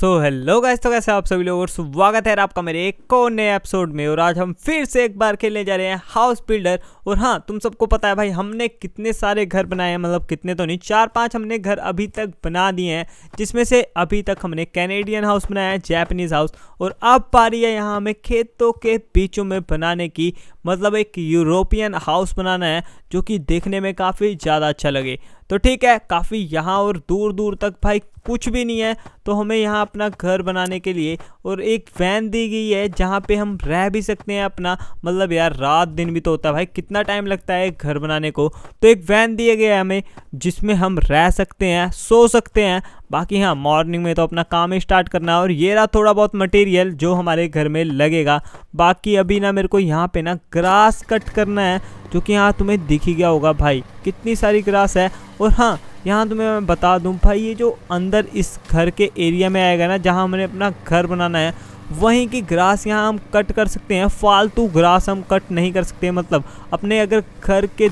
So hello guys तो कैसे आप सभी लोग और स्वागत है आपका मेरे एक और नए एपिसोड में और आज हम फिर से एक बार खेलने जा रहे हैं हाउस बिल्डर और हाँ तुम सबको पता है भाई हमने कितने सारे घर बनाए हैं मतलब कितने तो नहीं चार पांच हमने घर अभी तक बना दिए हैं जिसमें से अभी तक हमने कैनेडियन हाउस बनाया है जैपनीज़ हाउस और अब पारी है यहाँ हमें खेतों के बीचों में बनाने की मतलब एक यूरोपियन हाउस बनाना है जो कि देखने में काफ़ी ज़्यादा अच्छा लगे तो ठीक है काफ़ी यहाँ और दूर दूर तक भाई कुछ भी नहीं है तो हमें यहाँ अपना घर बनाने के लिए और एक वैन दी गई है जहाँ पे हम रह भी सकते हैं अपना मतलब यार रात दिन भी तो होता है भाई कितना टाइम लगता है घर बनाने को तो एक वैन दिया गया है हमें जिसमें हम रह सकते हैं सो सकते हैं बाकी हाँ मॉर्निंग में तो अपना काम स्टार्ट करना है और ये रहा थोड़ा बहुत मटेरियल जो हमारे घर में लगेगा बाकी अभी ना मेरे को यहाँ पे ना ग्रास कट करना है जो कि यहाँ तुम्हें दिख ही गया होगा भाई कितनी सारी ग्रास है और हाँ यहाँ तुम्हें मैं बता दूँ भाई ये जो अंदर इस घर के एरिया में आएगा ना जहाँ हमने अपना घर बनाना है वहीं की ग्रास यहाँ हम कट कर सकते हैं फालतू ग्रास हम कट नहीं कर सकते मतलब अपने अगर घर के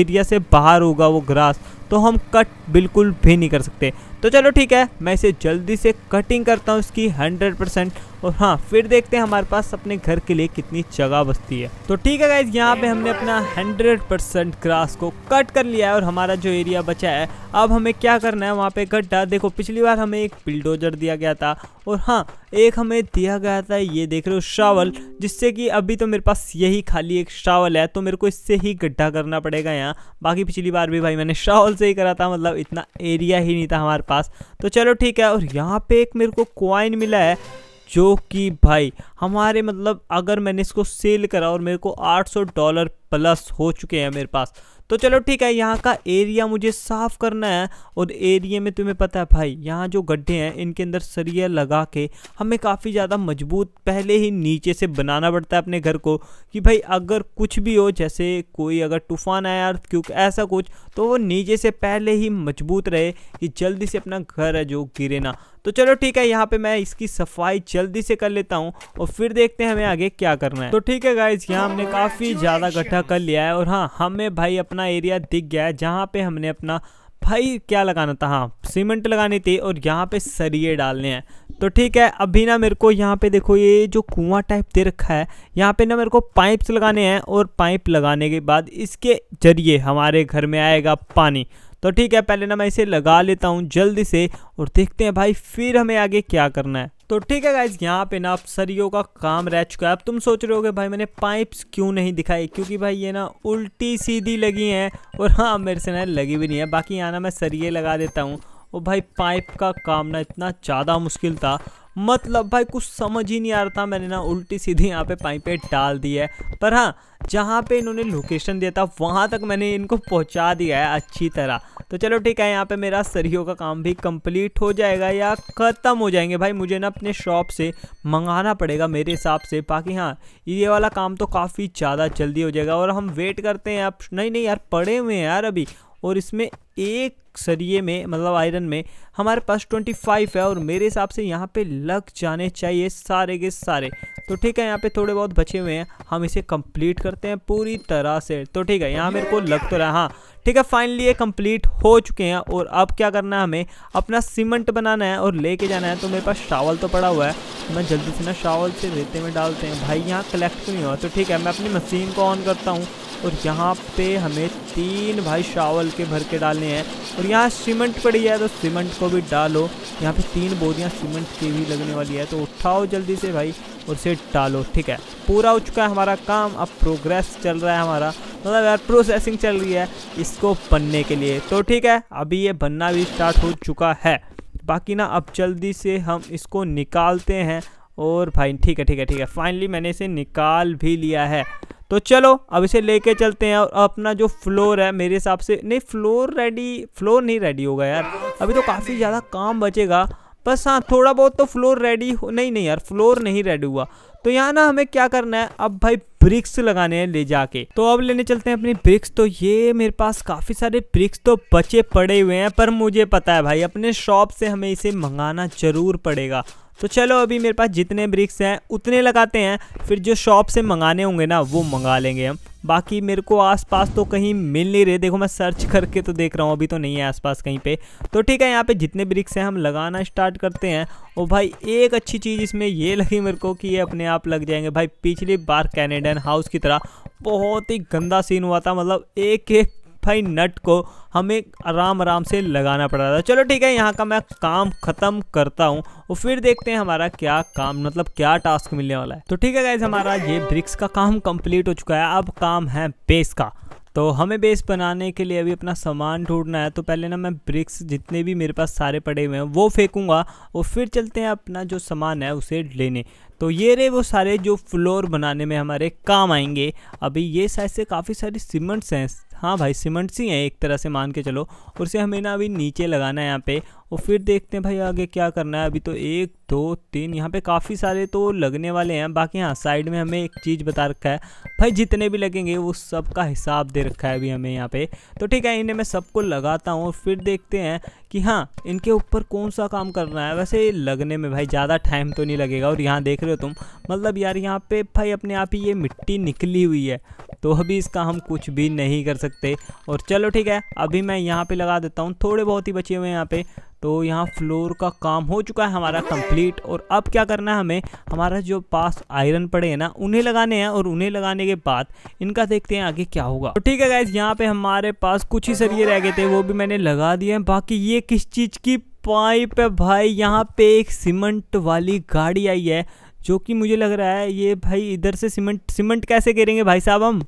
एरिया से बाहर होगा वो ग्रास तो हम कट बिल्कुल भी नहीं कर सकते तो चलो ठीक है मैं इसे जल्दी से कटिंग करता हूँ इसकी हंड्रेड परसेंट और हाँ फिर देखते हैं हमारे पास अपने घर के लिए कितनी जगह बचती है तो ठीक है गाइज यहाँ पे हमने अपना 100 परसेंट ग्रास को कट कर लिया है और हमारा जो एरिया बचा है अब हमें क्या करना है वहाँ पे गड्ढा देखो पिछली बार हमें एक बिल्डोजर दिया गया था और हाँ एक हमें दिया गया था ये देख रहे हो शावल जिससे कि अभी तो मेरे पास यही खाली एक शावल है तो मेरे को इससे ही गड्ढा करना पड़ेगा यहाँ बाकी पिछली बार भी भाई मैंने शावल से ही करा था मतलब इतना एरिया ही नहीं था हमारे पास तो चलो ठीक है और यहाँ पे एक मेरे को क्वाइन मिला है जो कि भाई हमारे मतलब अगर मैंने इसको सेल करा और मेरे को 800 डॉलर प्लस हो चुके हैं मेरे पास तो चलो ठीक है यहाँ का एरिया मुझे साफ करना है और एरिया में तुम्हें पता है भाई यहाँ जो गड्ढे हैं इनके अंदर सरिया लगा के हमें काफ़ी ज़्यादा मजबूत पहले ही नीचे से बनाना पड़ता है अपने घर को कि भाई अगर कुछ भी हो जैसे कोई अगर तूफान आया अर्थ क्योंकि ऐसा कुछ तो वो नीचे से पहले ही मजबूत रहे कि जल्दी से अपना घर है जो गिरे ना तो चलो ठीक है यहाँ पे मैं इसकी सफाई जल्दी से कर लेता हूँ और फिर देखते हैं हमें आगे क्या करना है तो ठीक है गाइज यहाँ हमने काफ़ी ज़्यादा गड्ढा कर लिया है और हाँ हमें भाई अपना एरिया दिख गया है जहाँ पे हमने अपना भाई क्या लगाना था हाँ सीमेंट लगानी थी और यहाँ पे सरिये डालने हैं तो ठीक है अभी ना मेरे को यहाँ पे देखो ये जो कुआं टाइप दे रखा है यहाँ पे ना मेरे को पाइप्स लगाने हैं और पाइप लगाने के बाद इसके जरिए हमारे घर में आएगा पानी तो ठीक है पहले ना मैं इसे लगा लेता हूँ जल्दी से और देखते हैं भाई फिर हमें आगे क्या करना है तो ठीक है गाइज यहाँ पे ना अब सरियों का काम रह चुका है अब तुम सोच रहे होगे भाई मैंने पाइप्स क्यों नहीं दिखाई क्योंकि भाई ये ना उल्टी सीधी लगी हैं और हाँ मेरे से ना लगी भी नहीं है बाकी यहाँ ना मैं सरिये लगा देता हूँ और भाई पाइप का काम ना इतना ज़्यादा मुश्किल था मतलब भाई कुछ समझ ही नहीं आ रहा था मैंने ना उल्टी सीधी यहाँ पे पाइपें डाल दी है पर हाँ जहाँ पे इन्होंने लोकेशन दिया था वहाँ तक मैंने इनको पहुँचा दिया है अच्छी तरह तो चलो ठीक है यहाँ पे मेरा सरियों का काम भी कंप्लीट हो जाएगा या ख़त्म हो जाएंगे भाई मुझे ना अपने शॉप से मंगाना पड़ेगा मेरे हिसाब से बाकी हाँ ये वाला काम तो काफ़ी ज़्यादा जल्दी हो जाएगा और हम वेट करते हैं आप नहीं नहीं यार पड़े हुए हैं यार अभी और इसमें एक सरिए में मतलब आयरन में हमारे पास 25 है और मेरे हिसाब से यहाँ पे लग जाने चाहिए सारे के सारे तो ठीक है यहाँ पे थोड़े बहुत बचे हुए हैं हम इसे कंप्लीट करते हैं पूरी तरह से तो ठीक है यहाँ मेरे को लग तो रहा हाँ ठीक है फाइनली ये कंप्लीट हो चुके हैं और अब क्या करना है हमें अपना सीमेंट बनाना है और लेके जाना है तो मेरे पास शावल तो पड़ा हुआ है मैं जल्दी से ना शावल से रेते में डालते हैं भाई यहाँ कलेक्ट नहीं हुआ तो ठीक है मैं अपनी मशीन को ऑन करता हूँ और यहाँ पे हमें तीन भाई शावल के भर के डालने हैं और यहाँ सीमेंट पड़ी है तो सीमेंट को भी डालो यहाँ पे तीन बोरियाँ सीमेंट की भी लगने वाली है तो उठाओ जल्दी से भाई और उसे डालो ठीक है पूरा हो चुका है हमारा काम अब प्रोग्रेस चल रहा है हमारा मतलब यार प्रोसेसिंग चल रही है इसको बनने के लिए तो ठीक है अभी ये बनना भी स्टार्ट हो चुका है बाकी ना अब जल्दी से हम इसको निकालते हैं और भाई ठीक है ठीक है ठीक है फाइनली मैंने इसे निकाल भी लिया है तो चलो अब इसे लेके चलते हैं और अपना जो फ्लोर है मेरे हिसाब से नहीं फ्लोर रेडी फ्लोर नहीं रेडी होगा यार अभी तो काफ़ी ज़्यादा काम बचेगा बस हाँ थोड़ा बहुत तो फ्लोर रेडी हो नहीं नहीं यार फ्लोर नहीं रेडी हुआ तो यहाँ ना हमें क्या करना है अब भाई ब्रिक्स लगाने हैं ले जाके तो अब लेने चलते हैं अपनी ब्रिक्स तो ये मेरे पास काफ़ी सारे ब्रिक्स तो बचे पड़े हुए हैं पर मुझे पता है भाई अपने शॉप से हमें इसे मंगाना ज़रूर पड़ेगा तो चलो अभी मेरे पास जितने ब्रिक्स हैं उतने लगाते हैं फिर जो शॉप से मंगाने होंगे ना वो मंगा लेंगे हम बाकी मेरे को आसपास तो कहीं मिल नहीं रहे देखो मैं सर्च करके तो देख रहा हूँ अभी तो नहीं है आसपास कहीं पे तो ठीक है यहाँ पे जितने ब्रिक्स हैं हम लगाना स्टार्ट करते हैं और भाई एक अच्छी चीज़ इसमें ये लगी मेरे को कि ये अपने आप लग जाएंगे भाई पिछली बार कैनेडन हाउस की तरह बहुत ही गंदा सीन हुआ था मतलब एक एक भाई नट को हमें आराम आराम से लगाना पड़ रहा था चलो ठीक है यहाँ का मैं काम ख़त्म करता हूँ और फिर देखते हैं हमारा क्या काम मतलब क्या टास्क मिलने वाला है तो ठीक है गाइज हमारा ये ब्रिक्स का काम कंप्लीट हो चुका है अब काम है बेस का तो हमें बेस बनाने के लिए अभी अपना सामान ढूंढना है तो पहले ना मैं ब्रिक्स जितने भी मेरे पास सारे पड़े हुए हैं वो फेंकूंगा और फिर चलते हैं अपना जो सामान है उसे लेने तो ये रहे वो सारे जो फ्लोर बनाने में हमारे काम आएंगे अभी ये साइज से काफ़ी सारी सीमेंट्स हैं हाँ भाई सीमेंट ही हैं एक तरह से मान के चलो और उसे हमें ना अभी नीचे लगाना है यहाँ पे और फिर देखते हैं भाई आगे क्या करना है अभी तो एक दो तीन यहाँ पे काफ़ी सारे तो लगने वाले हैं बाकी हाँ साइड में हमें एक चीज़ बता रखा है भाई जितने भी लगेंगे वो सब का हिसाब दे रखा है अभी हमें यहाँ पे तो ठीक है इन्हें मैं सबको लगाता हूँ फिर देखते हैं कि हाँ इनके ऊपर कौन सा काम करना है वैसे लगने में भाई ज़्यादा टाइम तो नहीं लगेगा और यहाँ देख रहे हो तुम मतलब यार यहाँ पे भाई अपने आप ही ये मिट्टी निकली हुई है तो अभी इसका हम कुछ भी नहीं कर सकते और चलो ठीक है अभी मैं यहाँ पे लगा देता हूँ थोड़े बहुत ही बचे हुए हैं यहाँ पे तो यहाँ फ्लोर का काम हो चुका है हमारा कंप्लीट और अब क्या करना है हमें हमारा जो पास आयरन पड़े हैं ना उन्हें लगाने हैं और उन्हें लगाने के बाद इनका देखते हैं आगे क्या होगा तो ठीक है गाइज यहाँ पे हमारे पास कुछ ही सरिये रह गए थे वो भी मैंने लगा दिए हैं बाकी ये किस चीज़ की पाइप है भाई यहाँ पे एक सीमेंट वाली गाड़ी आई है जो कि मुझे लग रहा है ये भाई इधर से सीमेंट सीमेंट कैसे करेंगे भाई साहब हम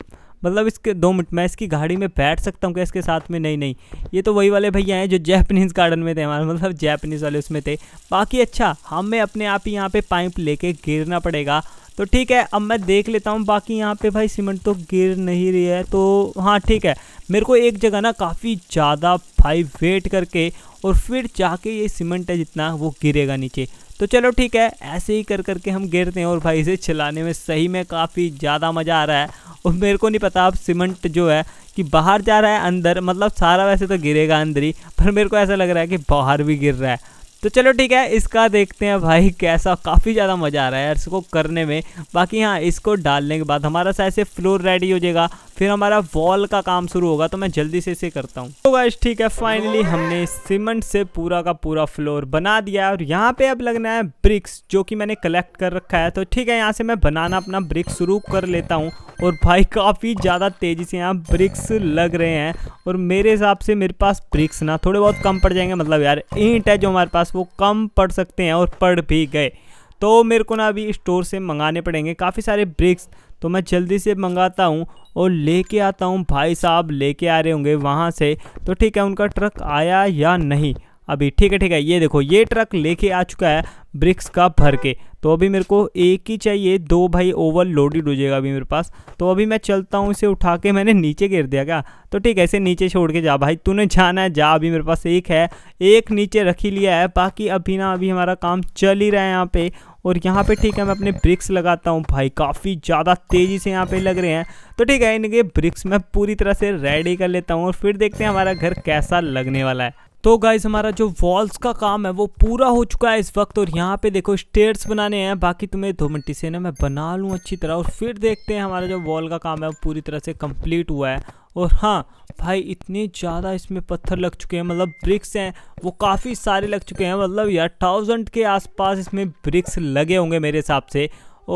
मतलब इसके दो मिनट मैं इसकी गाड़ी में बैठ सकता हूँ क्या इसके साथ में नहीं नहीं ये तो वही वाले भैया हैं जो जैपनीज़ गार्डन में थे हमारे मतलब जैपनीज़ वाले उसमें थे बाकी अच्छा हमें अपने आप ही यहाँ पर पाइप लेके गिरना पड़ेगा तो ठीक है अब मैं देख लेता हूँ बाकी यहाँ पे भाई सीमेंट तो गिर नहीं रही है तो हाँ ठीक है मेरे को एक जगह ना काफ़ी ज़्यादा भाई वेट करके और फिर जाके ये सीमेंट है जितना वो गिरेगा नीचे तो चलो ठीक है ऐसे ही कर करके हम गिरते हैं और भाई इसे चलाने में सही में काफ़ी ज़्यादा मज़ा आ रहा है और मेरे को नहीं पता अब सीमेंट जो है कि बाहर जा रहा है अंदर मतलब सारा वैसे तो गिरेगा अंदर ही पर मेरे को ऐसा लग रहा है कि बाहर भी गिर रहा है तो चलो ठीक है इसका देखते हैं भाई कैसा काफ़ी ज़्यादा मज़ा आ रहा है इसको करने में बाकी हाँ इसको डालने के बाद हमारा सा ऐसे फ्लोर रेडी हो जाएगा फिर हमारा वॉल का काम शुरू होगा तो मैं जल्दी से इसे करता हूँ तो गाइस ठीक है फाइनली हमने सीमेंट से पूरा का पूरा फ्लोर बना दिया और यहाँ पे अब लगना है ब्रिक्स जो कि मैंने कलेक्ट कर रखा है तो ठीक है यहाँ से मैं बनाना अपना ब्रिक्स शुरू कर लेता हूँ और भाई काफ़ी ज़्यादा तेज़ी से यहाँ ब्रिक्स लग रहे हैं और मेरे हिसाब से मेरे पास ब्रिक्स ना थोड़े बहुत कम पड़ जाएंगे मतलब यार ईंट है जो हमारे पास वो कम पड़ सकते हैं और पड़ भी गए तो मेरे को ना अभी स्टोर से मंगाने पड़ेंगे काफ़ी सारे ब्रिक्स तो मैं जल्दी से मंगाता हूँ और लेके आता हूँ भाई साहब लेके आ रहे होंगे वहाँ से तो ठीक है उनका ट्रक आया या नहीं अभी ठीक है ठीक है ये देखो ये ट्रक लेके आ चुका है ब्रिक्स का भर के तो अभी मेरे को एक ही चाहिए दो भाई ओवर लोडेड हो जाएगा अभी मेरे पास तो अभी मैं चलता हूँ इसे उठा के मैंने नीचे गिर दिया क्या तो ठीक है इसे नीचे छोड़ के जा भाई तूने जाना है जा अभी मेरे पास एक है एक नीचे रखी लिया है बाकी अभी ना अभी हमारा काम चल ही रहा है यहाँ पे और यहाँ पे ठीक है मैं अपने ब्रिक्स लगाता हूँ भाई काफ़ी ज़्यादा तेज़ी से यहाँ पे लग रहे हैं तो ठीक है इनके ब्रिक्स मैं पूरी तरह से रेडी कर लेता हूँ और फिर देखते हैं हमारा घर कैसा लगने वाला है तो गाइज हमारा जो वॉल्स का काम है वो पूरा हो चुका है इस वक्त और यहाँ पे देखो स्टेयर्स बनाने हैं बाकी तुम्हें दो मिनट से ना मैं बना लूँ अच्छी तरह और फिर देखते हैं हमारा जो वॉल का काम है वो पूरी तरह से कंप्लीट हुआ है और हाँ भाई इतने ज़्यादा इसमें पत्थर लग चुके हैं मतलब ब्रिक्स हैं वो काफ़ी सारे लग चुके हैं मतलब यार थाउजेंड के आसपास इसमें ब्रिक्स लगे होंगे मेरे हिसाब से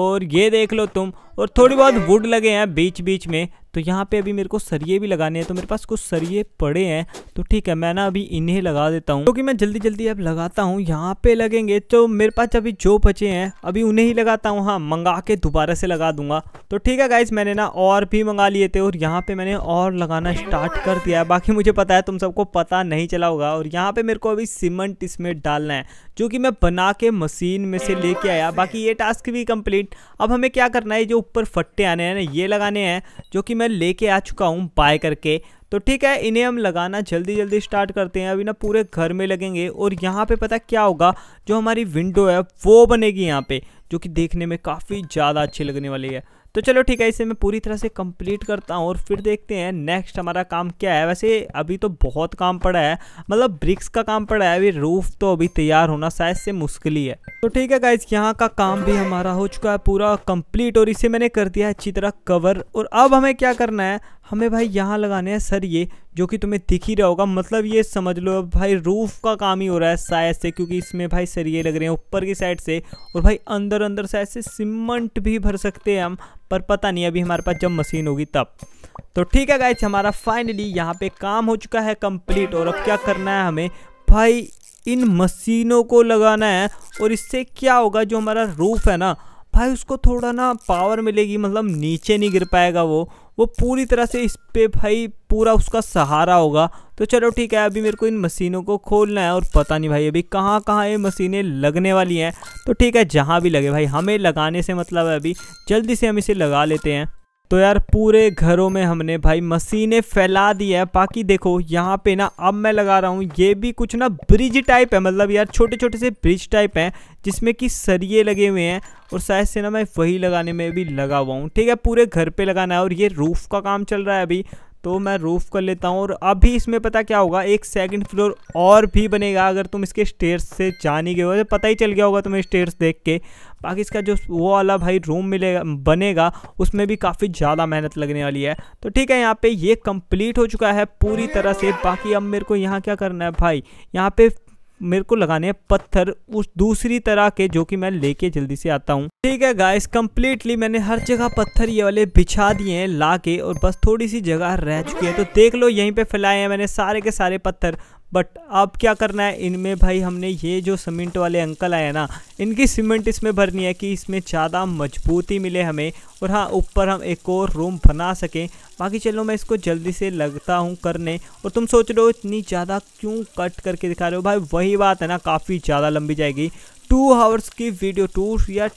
और ये देख लो तुम और थोड़ी बहुत वुड लगे हैं बीच बीच में तो यहाँ पे अभी मेरे को सरिये भी लगाने हैं तो मेरे पास कुछ सरिये पड़े हैं तो ठीक है मैं ना अभी इन्हें लगा देता हूँ क्योंकि तो मैं जल्दी जल्दी अब लगाता हूँ यहाँ पे लगेंगे तो मेरे पास अभी जो बचे हैं अभी उन्हें ही लगाता हूँ हाँ मंगा के दोबारा से लगा दूंगा तो ठीक है गाइज मैंने ना और भी मंगा लिए थे और यहाँ पे मैंने और लगाना स्टार्ट कर दिया है बाकी मुझे पता है तुम सबको पता नहीं चला होगा और यहाँ पे मेरे को अभी सीमेंट इसमें डालना है जो कि मैं बना के मशीन में से लेके आया बाकी ये टास्क भी कंप्लीट अब हमें क्या करना है जो ऊपर फट्टे आने हैं ये लगाने हैं जो कि मैं लेके आ चुका हूँ बाय करके तो ठीक है इन्हें हम लगाना जल्दी जल्दी स्टार्ट करते हैं अभी ना पूरे घर में लगेंगे और यहाँ पे पता क्या होगा जो हमारी विंडो है वो बनेगी यहाँ पे जो कि देखने में काफ़ी ज़्यादा अच्छी लगने वाली है तो चलो ठीक है इसे मैं पूरी तरह से कंप्लीट करता हूँ और फिर देखते हैं नेक्स्ट हमारा काम क्या है वैसे अभी तो बहुत काम पड़ा है मतलब ब्रिक्स का काम पड़ा है अभी रूफ तो अभी तैयार होना शायद से मुश्किल ही है तो ठीक है गाइज यहाँ का काम भी हमारा हो चुका है पूरा कंप्लीट और इसे मैंने कर दिया है अच्छी तरह कवर और अब हमें क्या करना है हमें भाई यहाँ लगाने हैं सर ये जो कि तुम्हें दिख ही रहा होगा मतलब ये समझ लो अब भाई रूफ़ का काम ही हो रहा है शायद से क्योंकि इसमें भाई सर ये लग रहे हैं ऊपर की साइड से और भाई अंदर अंदर शायद से सीमेंट भी भर सकते हैं हम पर पता नहीं अभी हमारे पास जब मशीन होगी तब तो ठीक है गाइज हमारा फाइनली यहाँ पे काम हो चुका है कंप्लीट और अब क्या करना है हमें भाई इन मशीनों को लगाना है और इससे क्या होगा जो हमारा रूफ़ है ना भाई उसको थोड़ा ना पावर मिलेगी मतलब नीचे नहीं गिर पाएगा वो वो पूरी तरह से इस पर भाई पूरा उसका सहारा होगा तो चलो ठीक है अभी मेरे को इन मशीनों को खोलना है और पता नहीं भाई अभी कहाँ कहाँ ये मशीनें लगने वाली हैं तो ठीक है जहाँ भी लगे भाई हमें लगाने से मतलब है अभी जल्दी से हम इसे लगा लेते हैं तो यार पूरे घरों में हमने भाई मशीनें फैला दी है बाकी देखो यहाँ पे ना अब मैं लगा रहा हूँ ये भी कुछ ना ब्रिज टाइप है मतलब यार छोटे छोटे से ब्रिज टाइप हैं जिसमें कि सरिये लगे हुए हैं और शायद से ना मैं वही लगाने में भी लगा हुआ हूँ ठीक है पूरे घर पे लगाना है और ये रूफ़ का काम चल रहा है अभी तो मैं रूफ़ कर लेता हूँ और अभी इसमें पता क्या होगा एक सेकंड फ्लोर और भी बनेगा अगर तुम इसके स्टेयर्स से जा नहीं गए हो तो पता ही चल गया होगा तुम्हें स्टेयर्स देख के बाकी इसका जो वो वाला भाई रूम मिलेगा बनेगा उसमें भी काफ़ी ज़्यादा मेहनत लगने वाली है तो ठीक है यहाँ पे ये कंप्लीट हो चुका है पूरी तरह से बाकी अब मेरे को यहाँ क्या करना है भाई यहाँ पे मेरे को लगाने हैं पत्थर उस दूसरी तरह के जो कि मैं लेके जल्दी से आता हूँ ठीक है गाइस कम्प्लीटली मैंने हर जगह पत्थर ये वाले बिछा दिए हैं लाके और बस थोड़ी सी जगह रह चुकी है तो देख लो यहीं पे फैलाए हैं मैंने सारे के सारे पत्थर बट अब क्या करना है इनमें भाई हमने ये जो सीमेंट वाले अंकल आए ना इनकी सीमेंट इसमें भरनी है कि इसमें ज़्यादा मजबूती मिले हमें और हाँ ऊपर हम एक और रूम बना सकें बाकी चलो मैं इसको जल्दी से लगता हूँ करने और तुम सोच रहे हो इतनी ज़्यादा क्यों कट करके दिखा रहे हो भाई वही बात है ना काफ़ी ज़्यादा लंबी जाएगी टू आवर्स की वीडियो टू या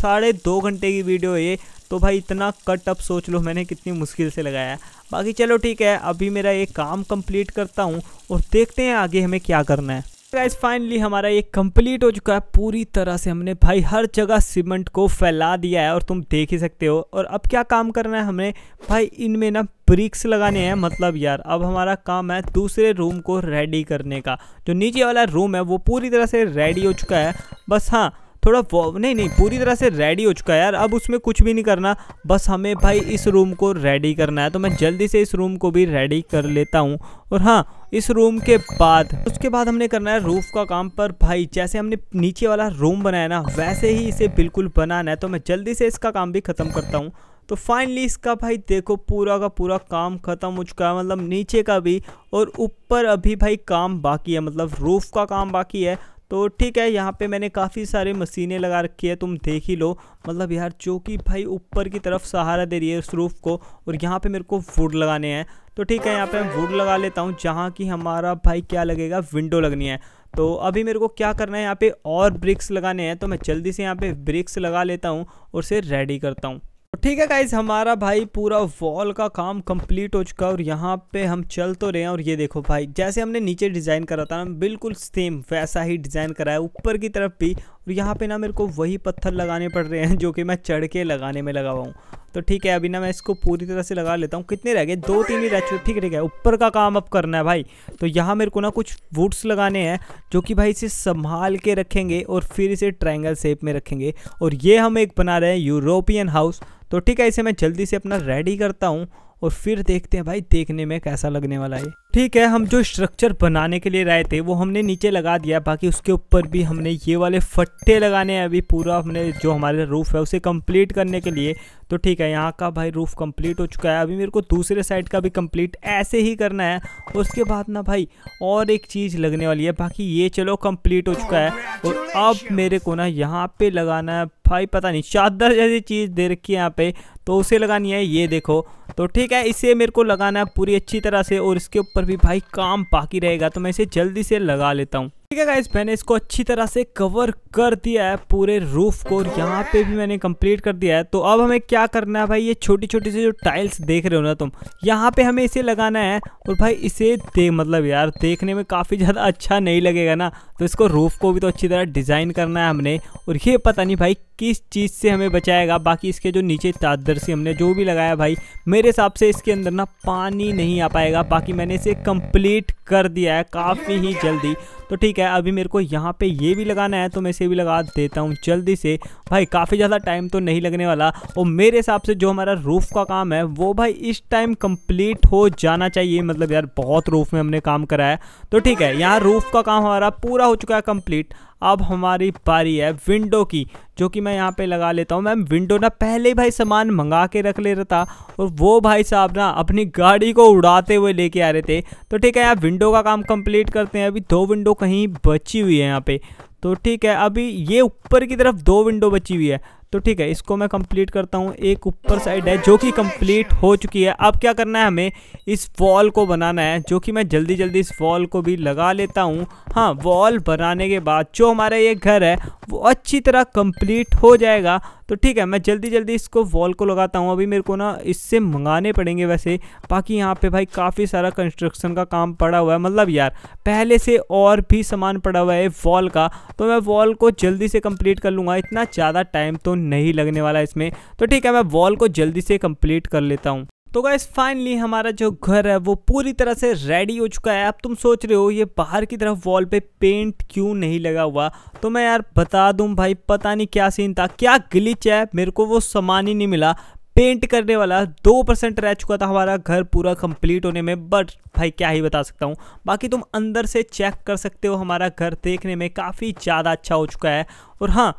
साढ़े दो घंटे की वीडियो ये तो भाई इतना कट अप सोच लो मैंने कितनी मुश्किल से लगाया बाकी चलो ठीक है अभी मेरा ये काम कंप्लीट करता हूँ और देखते हैं आगे हमें क्या करना है गाइस फाइनली हमारा ये कंप्लीट हो चुका है पूरी तरह से हमने भाई हर जगह सीमेंट को फैला दिया है और तुम देख ही सकते हो और अब क्या काम करना है हमें भाई इनमें ना ब्रिक्स लगाने हैं मतलब यार अब हमारा काम है दूसरे रूम को रेडी करने का जो नीचे वाला रूम है वो पूरी तरह से रेडी हो चुका है बस हाँ थोड़ा नहीं नहीं पूरी तरह से रेडी हो चुका है यार अब उसमें कुछ भी नहीं करना बस हमें भाई इस रूम को रेडी करना है तो मैं जल्दी से इस रूम को भी रेडी कर लेता हूँ और हाँ इस रूम के बाद उसके बाद हमने करना है रूफ का काम पर भाई जैसे हमने नीचे वाला रूम बनाया ना वैसे ही इसे बिल्कुल बनाना है तो मैं जल्दी से इसका काम भी ख़त्म करता हूँ तो फाइनली इसका भाई देखो पूरा का पूरा काम ख़त्म हो चुका है मतलब नीचे का भी और ऊपर अभी भाई काम बाकी है मतलब रूफ़ का काम बाकी है तो ठीक है यहाँ पे मैंने काफ़ी सारे मशीनें लगा रखी है तुम देख ही लो मतलब यार जो कि भाई ऊपर की तरफ सहारा दे रही है उस रूफ को और यहाँ पे मेरे को वुड लगाने हैं तो ठीक है यहाँ पे मैं वुड लगा लेता हूँ जहाँ की हमारा भाई क्या लगेगा विंडो लगनी है तो अभी मेरे को क्या करना है यहाँ पे और ब्रिक्स लगाने हैं तो मैं जल्दी से यहाँ पे ब्रिक्स लगा लेता हूँ और उसे रेडी करता हूँ ठीक है गाइज हमारा भाई पूरा वॉल का काम कंप्लीट हो चुका है और यहाँ पे हम चल तो रहे हैं और ये देखो भाई जैसे हमने नीचे डिज़ाइन करा था ना बिल्कुल सेम वैसा ही डिज़ाइन करा है ऊपर की तरफ भी और यहाँ पे ना मेरे को वही पत्थर लगाने पड़ रहे हैं जो कि मैं चढ़ के लगाने में लगा हुआ हूँ तो ठीक है अभी ना मैं इसको पूरी तरह से लगा लेता हूँ कितने रह गए दो तीन ही रह चुके ठीक ठीक है ऊपर का काम अब करना है भाई तो यहाँ मेरे को ना कुछ वुड्स लगाने हैं जो कि भाई इसे संभाल के रखेंगे और फिर इसे ट्रायंगल शेप में रखेंगे और ये हम एक बना रहे हैं यूरोपियन हाउस तो ठीक है इसे मैं जल्दी से अपना रेडी करता हूँ और फिर देखते हैं भाई देखने में कैसा लगने वाला है ठीक है हम जो स्ट्रक्चर बनाने के लिए रहे थे वो हमने नीचे लगा दिया बाकी उसके ऊपर भी हमने ये वाले फट्टे लगाने हैं अभी पूरा हमने जो हमारे रूफ़ है उसे कंप्लीट करने के लिए तो ठीक है यहाँ का भाई रूफ़ कंप्लीट हो चुका है अभी मेरे को दूसरे साइड का भी कंप्लीट ऐसे ही करना है उसके बाद ना भाई और एक चीज़ लगने वाली है बाकी ये चलो कंप्लीट हो चुका है और अब मेरे को ना यहाँ पे लगाना है भाई पता नहीं चादर जैसी चीज़ दे रखी है यहाँ पे तो उसे लगानी है ये देखो तो ठीक है इसे मेरे को लगाना है पूरी अच्छी तरह से और इसके ऊपर भी भाई काम बाकी रहेगा तो मैं इसे जल्दी से लगा लेता हूँ ठीक है गाइज मैंने इसको अच्छी तरह से कवर कर दिया है पूरे रूफ को और यहाँ पे भी मैंने कंप्लीट कर दिया है तो अब हमें क्या करना है भाई ये छोटी छोटी सी जो टाइल्स देख रहे हो ना तुम यहाँ पे हमें इसे लगाना है और भाई इसे दे मतलब यार देखने में काफ़ी ज़्यादा अच्छा नहीं लगेगा ना तो इसको रूफ को भी तो अच्छी तरह डिज़ाइन करना है हमने और ये पता नहीं भाई किस चीज़ से हमें बचाएगा बाकी इसके जो नीचे चादर से हमने जो भी लगाया भाई मेरे हिसाब से इसके अंदर ना पानी नहीं आ पाएगा बाकी मैंने इसे कंप्लीट कर दिया है काफ़ी ही जल्दी तो ठीक है अभी मेरे को यहाँ पे ये भी लगाना है तो मैं इसे भी लगा देता हूँ जल्दी से भाई काफ़ी ज़्यादा टाइम तो नहीं लगने वाला और मेरे हिसाब से जो हमारा रूफ़ का काम है वो भाई इस टाइम कंप्लीट हो जाना चाहिए मतलब यार बहुत रूफ़ में हमने काम कराया तो ठीक है यहाँ रूफ़ का काम हमारा पूरा हो चुका है कम्प्लीट अब हमारी पारी है विंडो की जो कि मैं यहाँ पे लगा लेता हूँ मैम विंडो ना पहले ही भाई सामान मंगा के रख ले रहा था और वो भाई साहब ना अपनी गाड़ी को उड़ाते हुए लेके आ रहे थे तो ठीक है यहाँ विंडो का काम कंप्लीट करते हैं अभी दो विंडो कहीं बची हुई है यहाँ पे तो ठीक है अभी ये ऊपर की तरफ दो विंडो बची हुई है तो ठीक है इसको मैं कंप्लीट करता हूँ एक ऊपर साइड है जो कि कंप्लीट हो चुकी है अब क्या करना है हमें इस वॉल को बनाना है जो कि मैं जल्दी जल्दी इस वॉल को भी लगा लेता हूँ हाँ वॉल बनाने के बाद जो हमारा ये घर है वो अच्छी तरह कंप्लीट हो जाएगा तो ठीक है मैं जल्दी जल्दी इसको वॉल को लगाता हूँ अभी मेरे को ना इससे मंगाने पड़ेंगे वैसे बाकी यहाँ पे भाई काफ़ी सारा कंस्ट्रक्शन का काम पड़ा हुआ है मतलब यार पहले से और भी सामान पड़ा हुआ है वॉल का तो मैं वॉल को जल्दी से कंप्लीट कर लूँगा इतना ज़्यादा टाइम तो नहीं लगने वाला इसमें तो ठीक है मैं वॉल को जल्दी से कम्प्लीट कर लेता हूँ तो गाइस फाइनली हमारा जो घर है वो पूरी तरह से रेडी हो चुका है अब तुम सोच रहे हो ये बाहर की तरफ वॉल पे पेंट क्यों नहीं लगा हुआ तो मैं यार बता दूं भाई पता नहीं क्या सीन था क्या ग्लिच है मेरे को वो सामान ही नहीं मिला पेंट करने वाला दो परसेंट रह चुका था हमारा घर पूरा कंप्लीट होने में बट भाई क्या ही बता सकता हूँ बाकी तुम अंदर से चेक कर सकते हो हमारा घर देखने में काफ़ी ज़्यादा अच्छा हो चुका है और हाँ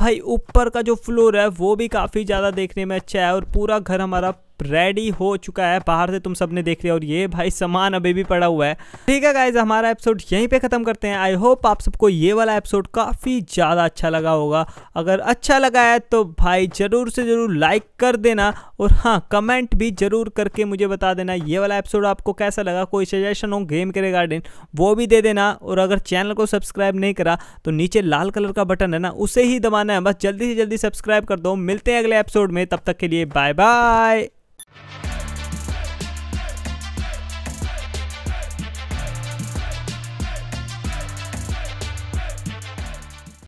भाई ऊपर का जो फ्लोर है वो भी काफ़ी ज़्यादा देखने में अच्छा है और पूरा घर हमारा रेडी हो चुका है बाहर से तुम सब ने देख लिया और ये भाई सामान अभी भी पड़ा हुआ है ठीक है गाइज हमारा एपिसोड यहीं पे ख़त्म करते हैं आई होप आप सबको ये वाला एपिसोड काफ़ी ज़्यादा अच्छा लगा होगा अगर अच्छा लगा है तो भाई ज़रूर से ज़रूर लाइक कर देना और हाँ कमेंट भी ज़रूर करके मुझे बता देना ये वाला एपिसोड आपको कैसा लगा कोई सजेशन हो गेम के रिगार्डिंग वो भी दे देना और अगर चैनल को सब्सक्राइब नहीं करा तो नीचे लाल कलर का बटन है ना उसे ही दबाना है बस जल्दी से जल्दी सब्सक्राइब कर दो मिलते हैं अगले एपिसोड में तब तक के लिए बाय बाय Thank you.